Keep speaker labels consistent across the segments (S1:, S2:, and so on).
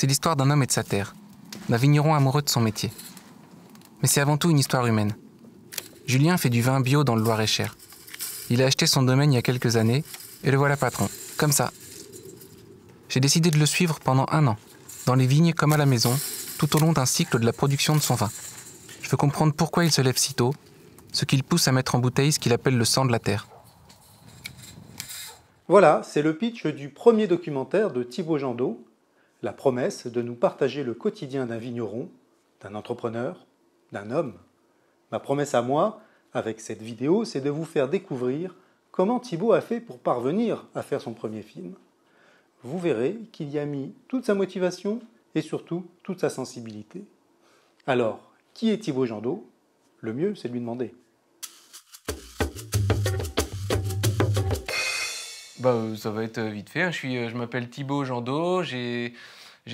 S1: C'est l'histoire d'un homme et de sa terre, d'un bah, vigneron amoureux de son métier. Mais c'est avant tout une histoire humaine. Julien fait du vin bio dans le Loir-et-Cher. Il a acheté son domaine il y a quelques années et le voilà patron, comme ça. J'ai décidé de le suivre pendant un an, dans les vignes comme à la maison, tout au long d'un cycle de la production de son vin. Je veux comprendre pourquoi il se lève si tôt, ce qu'il pousse à mettre en bouteille ce qu'il appelle le sang de la terre.
S2: Voilà, c'est le pitch du premier documentaire de Thibaut Jandot, la promesse de nous partager le quotidien d'un vigneron, d'un entrepreneur, d'un homme. Ma promesse à moi, avec cette vidéo, c'est de vous faire découvrir comment Thibaut a fait pour parvenir à faire son premier film. Vous verrez qu'il y a mis toute sa motivation et surtout toute sa sensibilité. Alors, qui est Thibaut Jandot Le mieux, c'est de lui demander.
S1: Bah, euh, ça va être euh, vite fait. Hein. Je, suis, euh, je m'appelle Thibaut Jandot, j'ai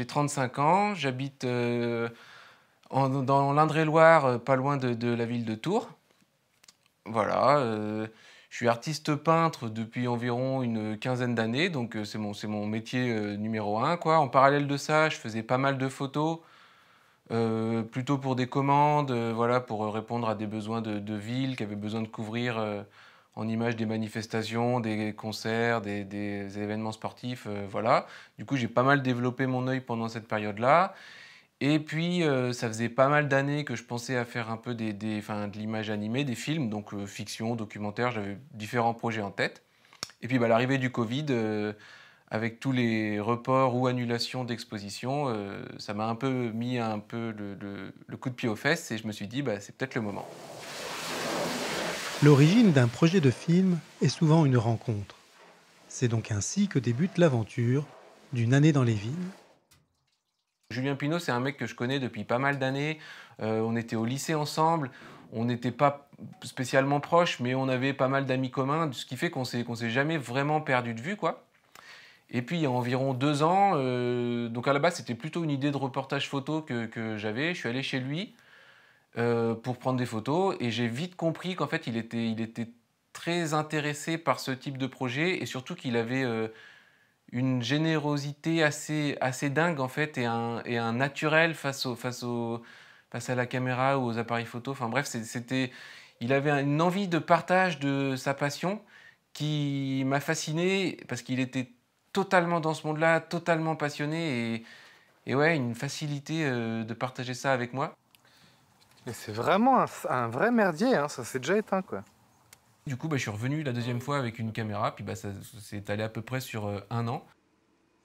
S1: 35 ans, j'habite dans l'Indre-et-Loire, pas loin de, la ville de Tours. Voilà, je suis artiste peintre depuis environ une quinzaine d'années, donc c'est mon, mon métier numéro un. Quoi. En parallèle de ça, je faisais pas mal de photos, plutôt pour des commandes, voilà, pour répondre à des besoins de, de villes qui avaient besoin de couvrir en image des manifestations, des concerts, des, événements sportifs, euh, voilà. Du coup, j'ai pas mal développé mon œil pendant cette période-là. Et puis, euh, ça faisait pas mal d'années que je pensais à faire un peu de l'image animée, des films, donc euh, fiction, documentaire, j'avais différents projets en tête. Et puis, bah, l'arrivée du Covid, avec tous les reports ou annulations d'expositions, ça m'a un peu mis un peu le, coup de pied aux fesses et je me suis dit, bah, c'est peut-être le moment.
S2: L'origine d'un projet de film est souvent une rencontre. C'est donc ainsi que débute l'aventure d'une année dans les villes.
S1: Julien Pinault, c'est un mec que je connais depuis pas mal d'années. Euh, on était au lycée ensemble. On n'était pas spécialement proches, mais on avait pas mal d'amis communs, ce qui fait qu'on s'est, s'est jamais vraiment perdu de vue, quoi. Et puis il y a environ deux ans, euh, donc à la base c'était plutôt une idée de reportage photo que j'avais. Je suis allé chez lui. Euh, pour prendre des photos et j'ai vite compris qu'en fait il était, il était très intéressé par ce type de projet et surtout qu'il avait euh, une générosité assez, assez dingue en fait et un, naturel face, au, face, au, à la caméra ou aux appareils photo. Enfin bref, c'était, il avait une envie de partage de sa passion qui m'a fasciné parce qu'il était totalement dans ce monde-là, totalement passionné et, et ouais, une facilité euh, de partager ça avec moi c'est vraiment un, vrai merdier, hein, ça s'est déjà éteint quoi. Du coup, bah, je suis revenu la deuxième fois avec une caméra, puis bah, ça s'est allé à peu près sur euh, un an.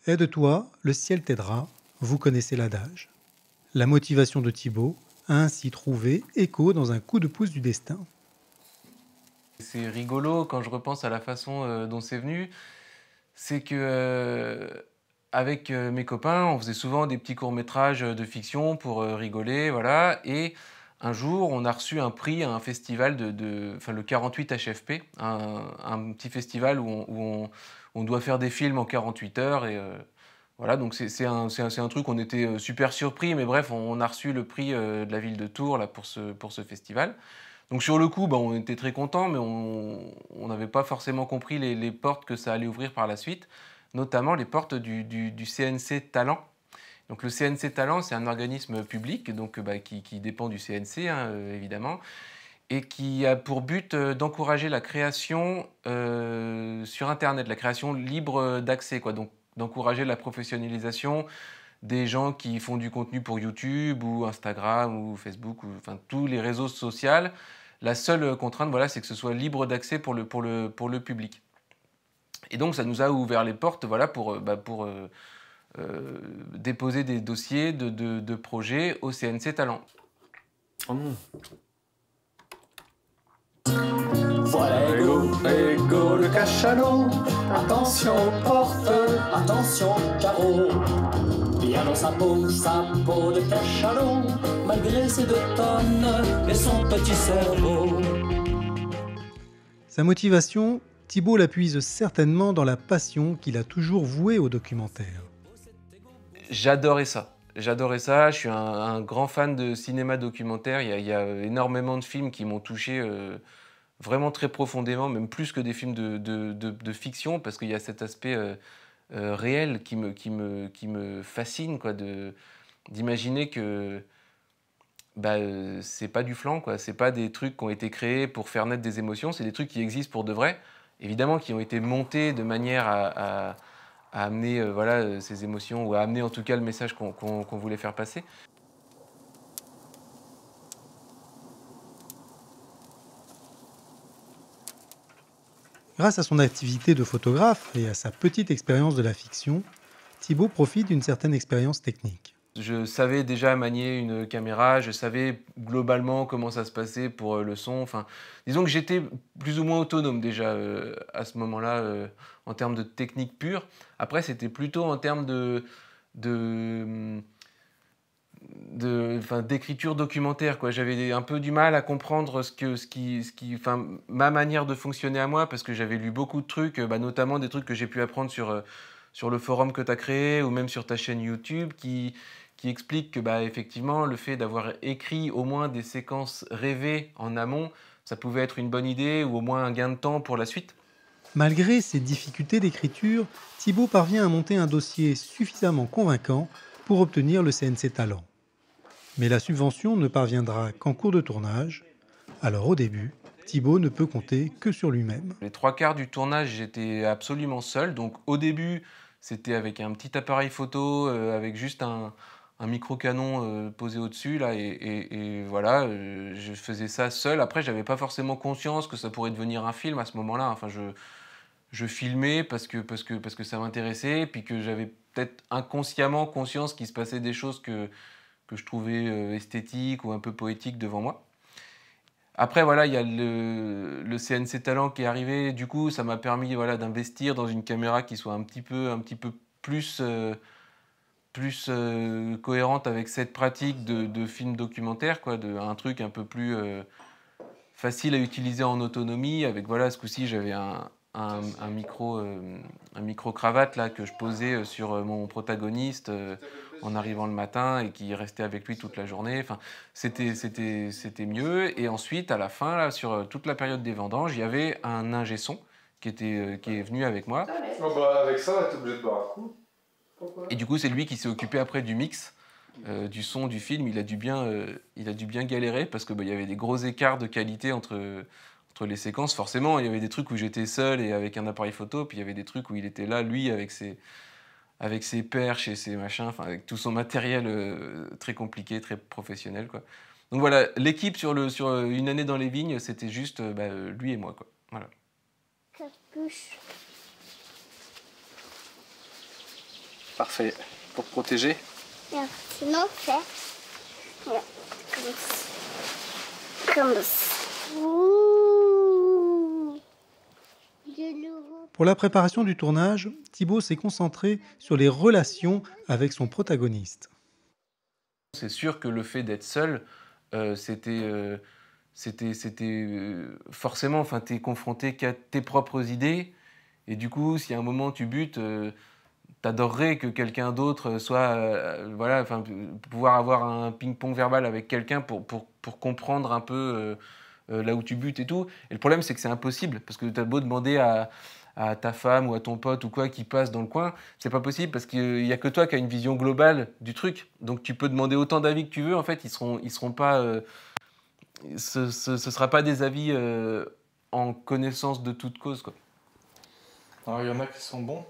S2: Aide-toi, le ciel t'aidera, vous connaissez l'adage. La motivation de Thibault a ainsi trouvé écho dans un coup de pouce du destin.
S1: C'est rigolo quand je repense à la façon euh, dont c'est venu. C'est que euh, avec mes copains, on faisait souvent des petits courts-métrages de fiction pour rigoler, voilà, et un jour, on a reçu un prix à un festival de, enfin, le 48 HFP, un, petit festival où, on, doit faire des films en 48 heures et euh, voilà. Donc c'est un, un, un, truc, on était euh, super surpris, mais bref, on, a reçu le prix euh, de la ville de Tours là pour ce pour ce festival. Donc sur le coup, ben, on était très contents, mais on n'avait pas forcément compris les, portes que ça allait ouvrir par la suite, notamment les portes du, du CNC Talent, donc le CNC Talent, c'est un organisme public donc, bah, qui, dépend du CNC, hein, euh, évidemment, et qui a pour but euh, d'encourager la création euh, sur Internet, la création libre d'accès, quoi, donc d'encourager la professionnalisation des gens qui font du contenu pour YouTube ou Instagram ou Facebook, ou, enfin tous les réseaux sociaux. La seule contrainte, voilà, c'est que ce soit libre d'accès pour le, pour, le, pour le public. Et donc ça nous a ouvert les portes voilà, pour, bah, pour euh, déposer des dossiers de, projets au CNC Talent. Oh
S2: sa motivation, Thibault l'appuise certainement dans la passion qu'il a toujours vouée au documentaire
S1: j'adorais ça. J'adorais ça, je suis un, grand fan de cinéma documentaire, il y, a, énormément de films qui m'ont touché euh, vraiment très profondément, même plus que des films de, fiction, parce qu'il y a cet aspect euh, euh, réel qui me, fascine, quoi, d'imaginer que bah, c'est pas du flanc, quoi, c'est pas des trucs qui ont été créés pour faire naître des émotions, c'est des trucs qui existent pour de vrai, évidemment qui ont été montés de manière à à amener euh, voilà, euh, ses émotions ou à amener en tout cas le message qu'on voulait faire passer. Grâce
S2: à son activité de photographe et à sa petite expérience de la fiction, Thibault profite d'une certaine expérience technique
S1: je savais déjà manier une caméra, je savais globalement comment ça se passait pour euh, le son. Enfin, disons que j'étais plus ou moins autonome déjà euh, à ce moment-là euh, en termes de technique pure. Après, c'était plutôt en termes de, de d'écriture documentaire quoi j'avais un peu du mal à comprendre ce que ce qui ce qui enfin ma manière de fonctionner à moi parce que j'avais lu beaucoup de trucs bah, notamment des trucs que j'ai pu apprendre sur sur le forum que tu as créé ou même sur ta chaîne YouTube qui qui explique que bah, effectivement le fait d'avoir écrit au moins des séquences rêvées en amont, ça pouvait être une bonne idée ou au moins un gain de temps pour la suite.
S2: Malgré ses difficultés d'écriture, Thibault parvient à monter un dossier suffisamment convaincant pour obtenir le CNC Talent. Mais la subvention ne parviendra qu'en cours de tournage, alors au début, Thibaut ne peut compter que sur lui-même.
S1: Les trois quarts du tournage, j'étais absolument seul. Donc au début, c'était avec un petit appareil photo, euh, avec juste un, un micro-canon euh, posé au-dessus, là, et, voilà, euh, je faisais ça seul. Après, j'avais pas forcément conscience que ça pourrait devenir un film à ce moment-là. Enfin, je, filmais parce que, parce que, parce que ça m'intéressait, puis que j'avais peut-être inconsciemment conscience qu'il se passait des choses que, que je trouvais euh, esthétiques ou un peu poétiques devant moi. Après, voilà, il y a le, CNC Talent qui est arrivé. Du coup, ça m'a permis voilà, d'investir dans une caméra qui soit un petit peu, un petit peu plus plus euh, cohérente avec cette pratique de, film documentaire, quoi, de, un truc un peu plus euh, facile à utiliser en autonomie. Avec voilà, ce coup-ci, j'avais un, micro, un micro euh, cravate là que je posais sur mon protagoniste en arrivant le matin et qui restait avec lui toute la journée. Enfin, c'était c'était c'était mieux. Et ensuite, à la fin, là, sur toute la période des vendanges, il y avait un ingé son qui était qui est venu avec moi. Ah, bah, avec ça, t'es obligé de boire un coup. Et du coup, c'est lui qui s'est occupé après du mix. Euh, du son du film, il a dû bien, euh, il a dû bien galérer parce qu'il bah, y avait des gros écarts de qualité entre, entre les séquences. Forcément, il y avait des trucs où j'étais seul et avec un appareil photo, puis il y avait des trucs où il était là, lui, avec ses, avec ses perches et ses machins, enfin, avec tout son matériel euh, très compliqué, très professionnel. Quoi. Donc voilà, l'équipe sur, le, sur Une année dans les vignes, c'était juste bah, lui et moi. Quoi. Voilà. Parfait. Pour protéger
S2: Pour la préparation du tournage, Thibaut s'est concentré sur les relations avec son protagoniste.
S1: C'est sûr que le fait d'être seul, euh, euh, c'était... c'était euh, forcément, enfin, es confronté qu'à tes propres idées, et du coup, si à un moment tu butes, t'adorerais que quelqu'un d'autre soit, euh, euh, voilà, enfin, pouvoir avoir un ping-pong verbal avec quelqu'un pour, pour, pour, comprendre un peu euh, là où tu butes et tout. Et le problème, c'est que c'est impossible, parce que t'as beau demander à, à, ta femme ou à ton pote ou quoi qui passe dans le coin, c'est pas possible, parce qu'il y a que toi qui as une vision globale du truc. Donc tu peux demander autant d'avis que tu veux, en fait, ils seront, ils seront pas... ce, ce, sera pas des avis en connaissance de toute cause, quoi. Alors, il y en a qui sont bons,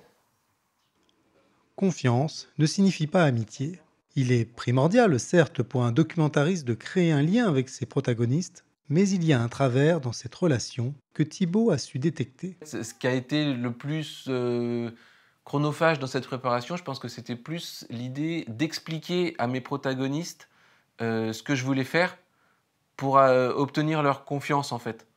S2: Confiance ne signifie pas amitié. Il est primordial, certes, pour un documentariste de créer un lien avec ses protagonistes, mais il y a un travers dans cette relation que Thibault a su détecter.
S1: Ce qui a été le plus euh, chronophage dans cette préparation, je pense que c'était plus l'idée d'expliquer à mes protagonistes euh, ce que je voulais faire pour euh, obtenir leur confiance en fait.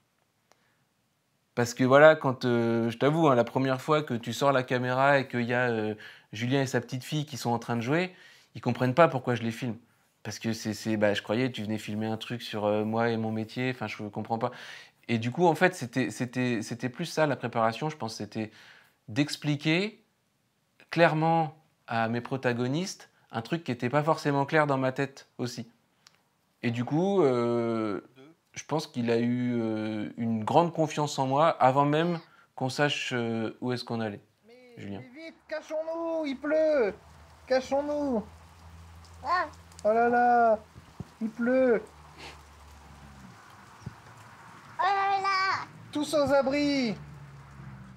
S1: Parce que voilà, quand je t'avoue, hein, la première fois que tu sors la caméra et qu'il y a Julien et sa petite fille qui sont en train de jouer, ils comprennent pas pourquoi je les filme. Parce que c'est, bah, je croyais, tu venais filmer un truc sur euh, moi et mon métier, enfin, je comprends pas. Et du coup, en fait, c'était plus ça, la préparation, je pense, c'était d'expliquer clairement à mes protagonistes un truc qui n'était pas forcément clair dans ma tête aussi. Et du coup, euh, je pense qu'il a eu euh, une grande confiance en moi avant même qu'on sache où est-ce qu'on allait. Vite,
S2: cachons-nous, il pleut Cachons-nous ah. Oh là là Il pleut Oh là là Tous aux abris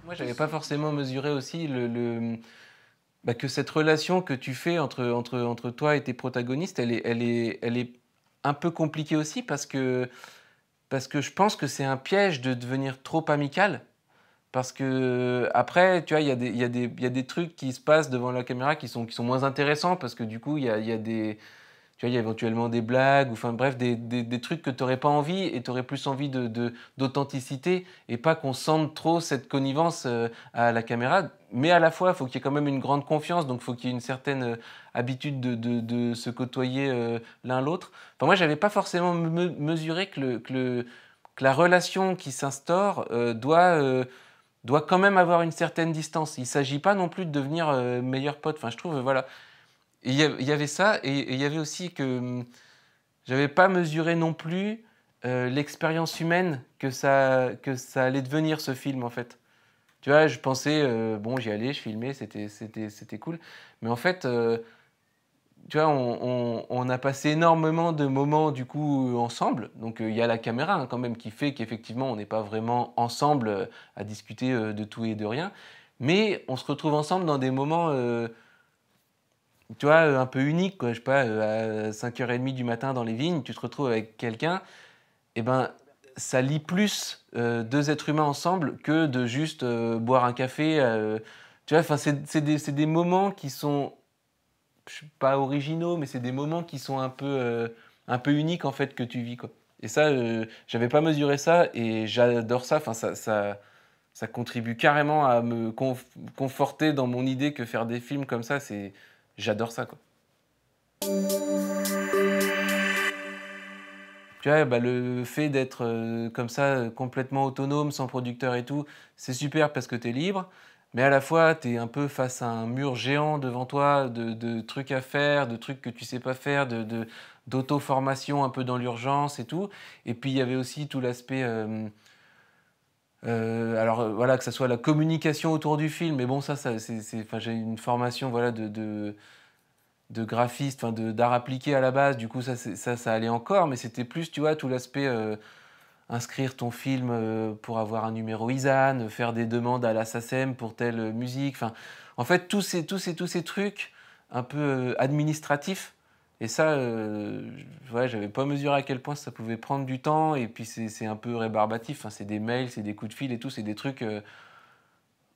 S1: Moi, j'avais pas forcément mesuré aussi le... Bah, que cette relation que tu fais entre, entre, entre toi et tes protagonistes, elle est, elle est, elle est un peu compliquée aussi parce que, parce que je pense que c'est un piège de devenir trop amical parce que, après, tu vois, il y, y, y, a des trucs qui se passent devant la caméra qui sont, qui sont moins intéressants parce que, du coup, il y a, y a, des. Tu vois, il y a éventuellement des blagues, ou enfin bref, des, des, des trucs que tu n'aurais pas envie et tu aurais plus envie d'authenticité de, d'authenticité et pas qu'on sente trop cette connivence euh, à la caméra. Mais à la fois, il faut qu'il y ait quand même une grande confiance, donc il faut qu'il y ait une certaine euh, habitude de, de, se côtoyer euh, l'un l'autre. Enfin, moi, je n'avais pas forcément mesuré que, le, que, le, que, la relation qui s'instaure doit doit quand même avoir une certaine distance. Il ne s'agit pas non plus de devenir euh, meilleur pote. Enfin, je trouve, voilà. Il y, avait ça, et il y avait aussi que hum, j'avais pas mesuré non plus euh, l'expérience humaine que ça, que ça allait devenir ce film, en fait. Tu vois, je pensais, euh, bon, j'y allais, je filmais, c'était cool. Mais en fait, tu vois, on, a passé énormément de moments du coup ensemble. Donc euh, il y a la caméra hein, quand même qui fait qu'effectivement on n'est pas vraiment ensemble euh, à discuter euh, de tout et de rien. Mais on se retrouve ensemble dans des moments, tu vois, un peu uniques. Quoi. Je sais pas, à 5h30 du matin dans les vignes, tu te retrouves avec quelqu'un. eh ben ça lie plus deux êtres humains ensemble que de juste boire un café. tu vois, enfin c'est des, des moments qui sont pas originaux, mais c'est des moments qui sont un peu, euh, un peu uniques en fait que tu vis. Quoi. Et ça, euh, j'avais pas mesuré ça et j'adore ça. Enfin, ça, ça, ça, contribue carrément à me conforter dans mon idée que faire des films comme ça, c'est j'adore ça. Quoi. Tu vois, bah, le fait d'être euh, comme ça complètement autonome, sans producteur et tout, c'est super parce que tu es libre mais à la fois, tu es un peu face à un mur géant devant toi de, de, trucs à faire, de trucs que tu sais pas faire, de, d'auto-formation un peu dans l'urgence et tout. Et puis, il y avait aussi tout l'aspect... Euh, euh, alors euh, voilà, que ce soit la communication autour du film, mais bon, ça, ça j'ai une formation voilà, de, de, de graphiste, d'art appliqué à la base, du coup, ça, ça, ça allait encore, mais c'était plus, tu vois, tout l'aspect inscrire ton film euh, pour avoir un numéro ISAN, faire des demandes à la SACEM pour telle musique. Enfin, en fait, tous ces, tous, ces, tous ces trucs un peu euh, administratifs. Et ça, euh, je ouais, j'avais pas mesuré à quel point ça pouvait prendre du temps. Et puis, c'est un peu rébarbatif. Enfin, c'est des mails, c'est des coups de fil et tout. C'est des trucs.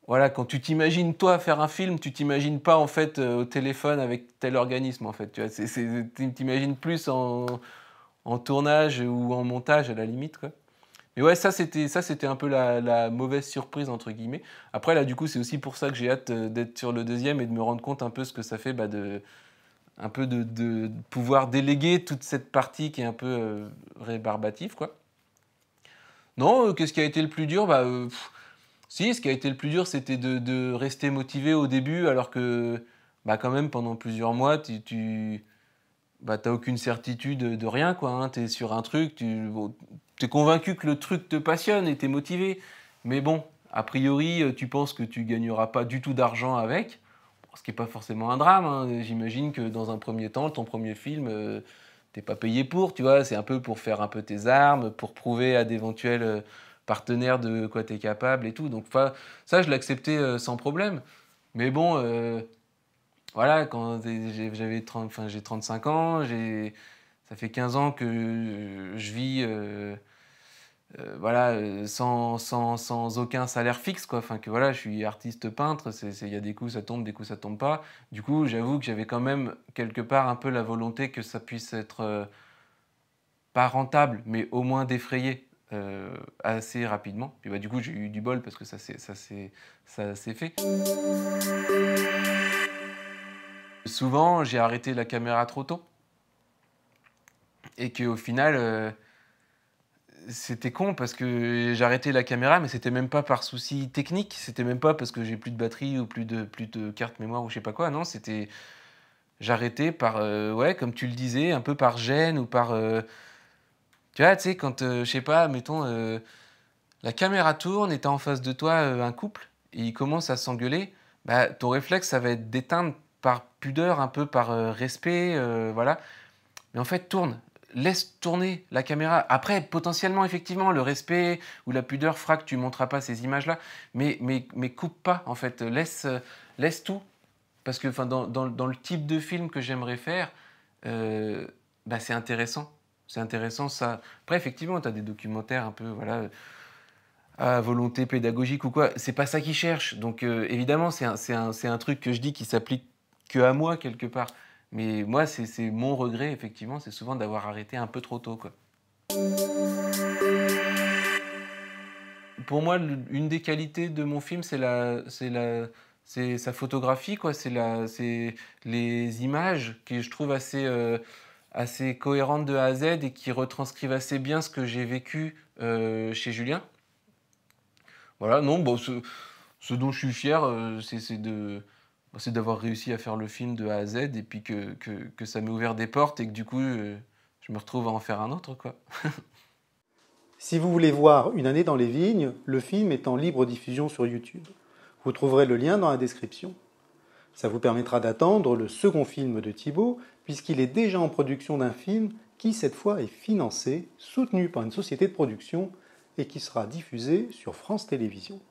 S1: voilà, quand tu t'imagines toi faire un film, tu t'imagines pas en fait au téléphone avec tel organisme en fait. Tu vois, t'imagines plus en, en tournage ou en montage à la limite. Quoi. Mais ouais, ça c'était ça c'était un peu la, mauvaise surprise entre guillemets. Après là du coup c'est aussi pour ça que j'ai hâte euh, d'être sur le deuxième et de me rendre compte un peu ce que ça fait bah, de un peu de, pouvoir déléguer toute cette partie qui est un peu rébarbatif euh, rébarbative quoi. Non, euh, qu'est-ce qui a été le plus dur bah, si, ce qui a été le plus dur, c'était de, de, rester motivé au début, alors que, bah, quand même, pendant plusieurs mois, tu, tu bah, t'as aucune certitude de rien, quoi. Hein. T'es sur un truc, tu es convaincu que le truc te passionne et t'es motivé. Mais bon, a priori, euh, tu penses que tu gagneras pas du tout d'argent avec, ce qui n'est pas forcément un drame. Hein. J'imagine que dans un premier temps, ton premier film, euh, t'es pas payé pour, tu vois. C'est un peu pour faire un peu tes armes, pour prouver à d'éventuels euh, partenaires de quoi t'es capable et tout. Donc ça, je l'acceptais sans problème. Mais bon, voilà, quand j'avais enfin, j'ai 35 ans, j'ai, ça fait 15 ans que je vis euh, euh, voilà, euh, sans, aucun salaire fixe. Quoi. Enfin, que, voilà, je suis artiste peintre, il y a des coups ça tombe, des coups ça tombe pas. Du coup, j'avoue que j'avais quand même quelque part un peu la volonté que ça puisse être pas rentable, mais au moins défrayé. assez rapidement. et bah, du coup, j'ai eu du bol parce que ça s'est fait souvent, j'ai arrêté la caméra trop tôt. Et que au final, euh, c'était con parce que j'arrêtais la caméra, mais c'était même pas par souci technique. C'était même pas parce que j'ai plus de batterie ou plus de, plus de carte mémoire ou je sais pas quoi. Non, c'était. J'arrêtais par, euh, ouais, comme tu le disais, un peu par gêne ou par. Euh, tu vois, tu sais, quand, je sais pas, mettons, la caméra tourne et t'as en face de toi un couple et ils commencent à s'engueuler, bah, ton réflexe, ça va être d'éteindre par pudeur, un peu par euh, respect, euh, voilà. Mais en fait, tourne, laisse tourner la caméra. Après, potentiellement, effectivement, le respect ou la pudeur fera que tu montreras pas ces images-là, mais, mais, mais coupe pas, en fait. Laisse, laisse tout. Parce que enfin, dans, dans, dans, le type de film que j'aimerais faire, euh, bah, c'est intéressant. C'est intéressant, ça. Après, effectivement, tu as des documentaires un peu, voilà, à volonté pédagogique ou quoi. C'est pas ça qu'ils cherchent. Donc, évidemment, c'est un, un truc que je dis qui s'applique que à moi quelque part. Mais moi, c'est mon regret, effectivement, c'est souvent d'avoir arrêté un peu trop tôt. Quoi. Pour moi, une des qualités de mon film, c'est la, la, sa photographie, quoi. C'est la, c'est les images qui je trouve assez, euh, assez cohérentes de A à Z et qui retranscrivent assez bien ce que j'ai vécu euh, chez Julien. Voilà, non, bon, ce, dont je suis fier, euh, c'est de, c'est d'avoir réussi à faire le film de A à Z et puis que, que, que ça m'a ouvert des portes et que du coup, euh, je, me retrouve à en faire un autre. quoi. si vous voulez voir
S2: Une année dans les vignes, le film est en libre diffusion sur YouTube. Vous trouverez le lien dans la description. Ça vous permettra d'attendre le second film de Thibault, puisqu'il est déjà en production d'un film qui, cette fois, est financé, soutenu par une société de production et qui sera diffusé sur France Télévisions.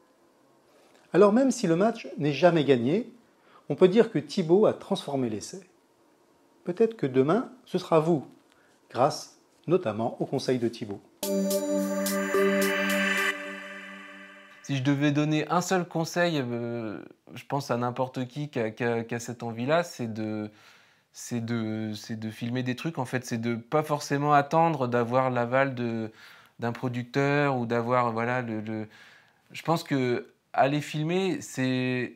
S2: Alors même si le match n'est jamais gagné, on peut dire que Thibault a transformé l'essai. Peut-être que demain, ce sera vous, grâce notamment au conseil de Thibault.
S1: Si je devais donner un seul conseil, euh, je pense à n'importe qui qui a, cette envie-là, c'est de, c'est de, de, filmer des trucs, en fait, c'est de pas forcément attendre d'avoir l'aval d'un producteur ou d'avoir, voilà, le, Je pense que aller filmer, c'est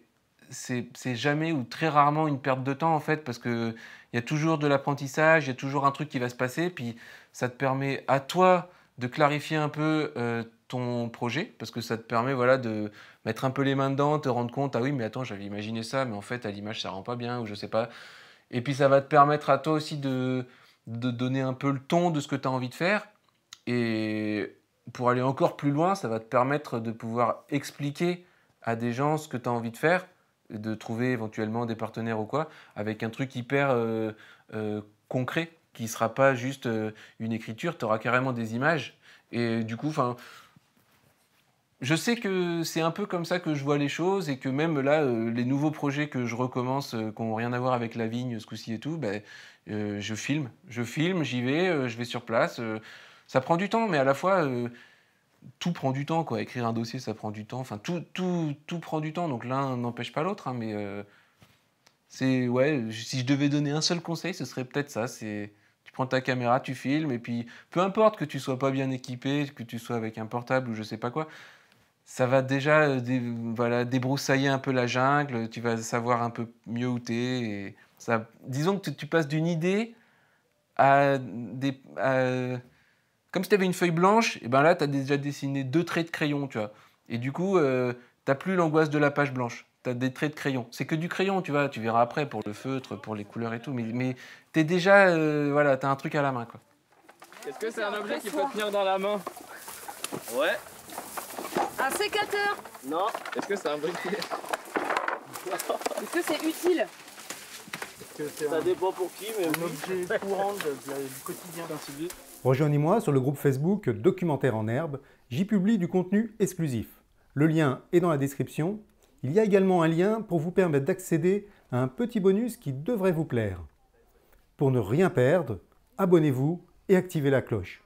S1: c'est jamais ou très rarement une perte de temps en fait parce que il y a toujours de l'apprentissage, il y a toujours un truc qui va se passer, puis ça te permet à toi de clarifier un peu euh, ton projet parce que ça te permet voilà de mettre un peu les mains dedans, te rendre compte ah oui mais attends j'avais imaginé ça mais en fait à l'image ça rend pas bien ou je sais pas et puis ça va te permettre à toi aussi de, de donner un peu le ton de ce que tu as envie de faire et pour aller encore plus loin ça va te permettre de pouvoir expliquer à des gens ce que tu as envie de faire de trouver éventuellement des partenaires ou quoi, avec un truc hyper euh, euh, concret qui ne sera pas juste euh, une écriture, tu auras carrément des images. Et du coup, enfin je sais que c'est un peu comme ça que je vois les choses et que même là, les nouveaux projets que je recommence, qui n'ont rien à voir avec la vigne ce coup-ci et tout, ben, je filme. Je filme, j'y vais, je vais sur place. ça prend du temps, mais à la fois, tout prend du temps, quoi. Écrire un dossier, ça prend du temps. Enfin, tout, tout, prend du temps. Donc l'un n'empêche pas l'autre, hein, mais euh, c'est ouais. Si je devais donner un seul conseil, ce serait peut-être ça. C'est tu prends ta caméra, tu filmes, et puis peu importe que tu sois pas bien équipé, que tu sois avec un portable ou je sais pas quoi, ça va déjà euh, voilà, débroussailler un peu la jungle. Tu vas savoir un peu mieux où t'es. Ça, disons que tu, passes d'une idée à des à, comme si tu avais une feuille blanche, et ben là, tu as déjà dessiné deux traits de crayon, tu vois. Et du coup, euh, t'as plus l'angoisse de la page blanche. Tu as des traits de crayon. C'est que du crayon, tu vois. Tu verras après pour le feutre, pour les couleurs et tout. Mais, mais tu es déjà. Euh, voilà, tu as un truc à la main, quoi. Est-ce que c'est un objet qu'il faut tenir dans la main Ouais. Un sécateur Non. Est-ce que c'est un briquet Est-ce que c'est utile que Ça dépend
S2: pour qui, mais. Un objet courant du quotidien. d'un Rejoignez-moi sur le groupe Facebook Documentaire en Herbe, j'y publie du contenu exclusif. Le lien est dans la description. Il y a également un lien pour vous permettre d'accéder à un petit bonus qui devrait vous plaire. Pour ne rien perdre, abonnez-vous et activez la cloche.